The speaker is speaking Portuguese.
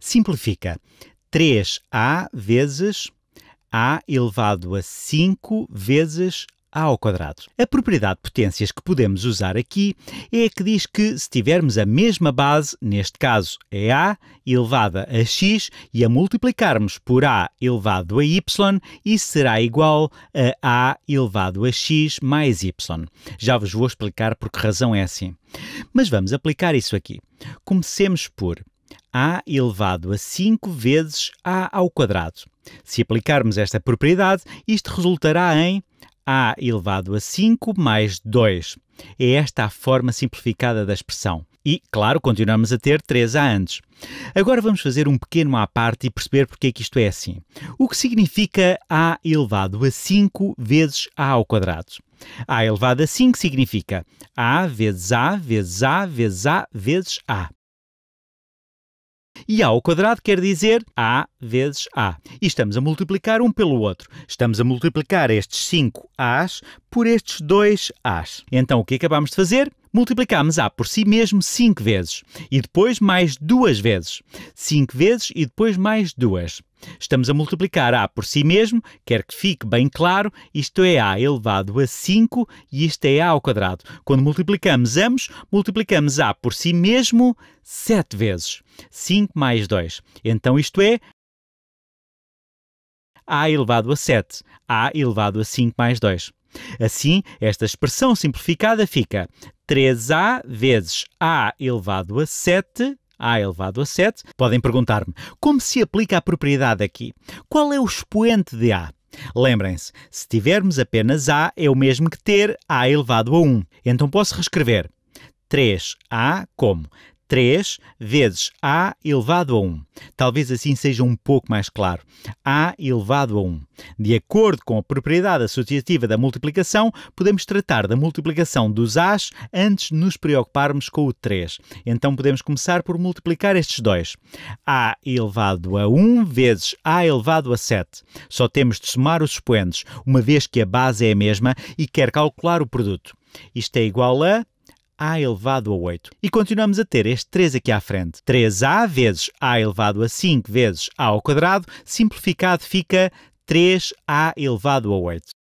Simplifica. 3a vezes a elevado a 5 vezes a ao quadrado. A propriedade de potências que podemos usar aqui é a que diz que se tivermos a mesma base, neste caso é a elevada a x, e a multiplicarmos por a elevado a y, isso será igual a a elevado a x mais y. Já vos vou explicar por que razão é assim. Mas vamos aplicar isso aqui. Comecemos por a elevado a 5 vezes a ao quadrado. Se aplicarmos esta propriedade, isto resultará em a elevado a 5 mais 2. É esta a forma simplificada da expressão. E, claro, continuamos a ter 3 a antes. Agora vamos fazer um pequeno à parte e perceber porque é que isto é assim. O que significa a elevado a 5 vezes a ao quadrado? a elevado a 5 significa a vezes a vezes a vezes a vezes a. E A ao quadrado quer dizer A vezes A. E estamos a multiplicar um pelo outro. Estamos a multiplicar estes 5 A's por estes dois A's. Então, o que é acabamos de fazer? Multiplicamos A por si mesmo 5 vezes e depois mais 2 vezes. 5 vezes e depois mais 2. Estamos a multiplicar A por si mesmo, quer que fique bem claro, isto é A elevado a 5 e isto é A ao quadrado. Quando multiplicamos ambos, multiplicamos A por si mesmo 7 vezes. 5 mais 2. Então isto é a elevado a 7, a elevado a 5 mais 2. Assim, esta expressão simplificada fica 3a vezes a elevado a 7 a elevado a 7, podem perguntar-me como se aplica a propriedade aqui? Qual é o expoente de A? Lembrem-se, se tivermos apenas A, é o mesmo que ter A elevado a 1. Então posso reescrever 3A como 3 vezes a elevado a 1. Talvez assim seja um pouco mais claro. a elevado a 1. De acordo com a propriedade associativa da multiplicação, podemos tratar da multiplicação dos as antes de nos preocuparmos com o 3. Então podemos começar por multiplicar estes dois. a elevado a 1 vezes a elevado a 7. Só temos de somar os expoentes, uma vez que a base é a mesma e quer calcular o produto. Isto é igual a a elevado a 8. E continuamos a ter este 3 aqui à frente. 3a vezes a elevado a 5 vezes a ao quadrado, simplificado fica 3a elevado a 8.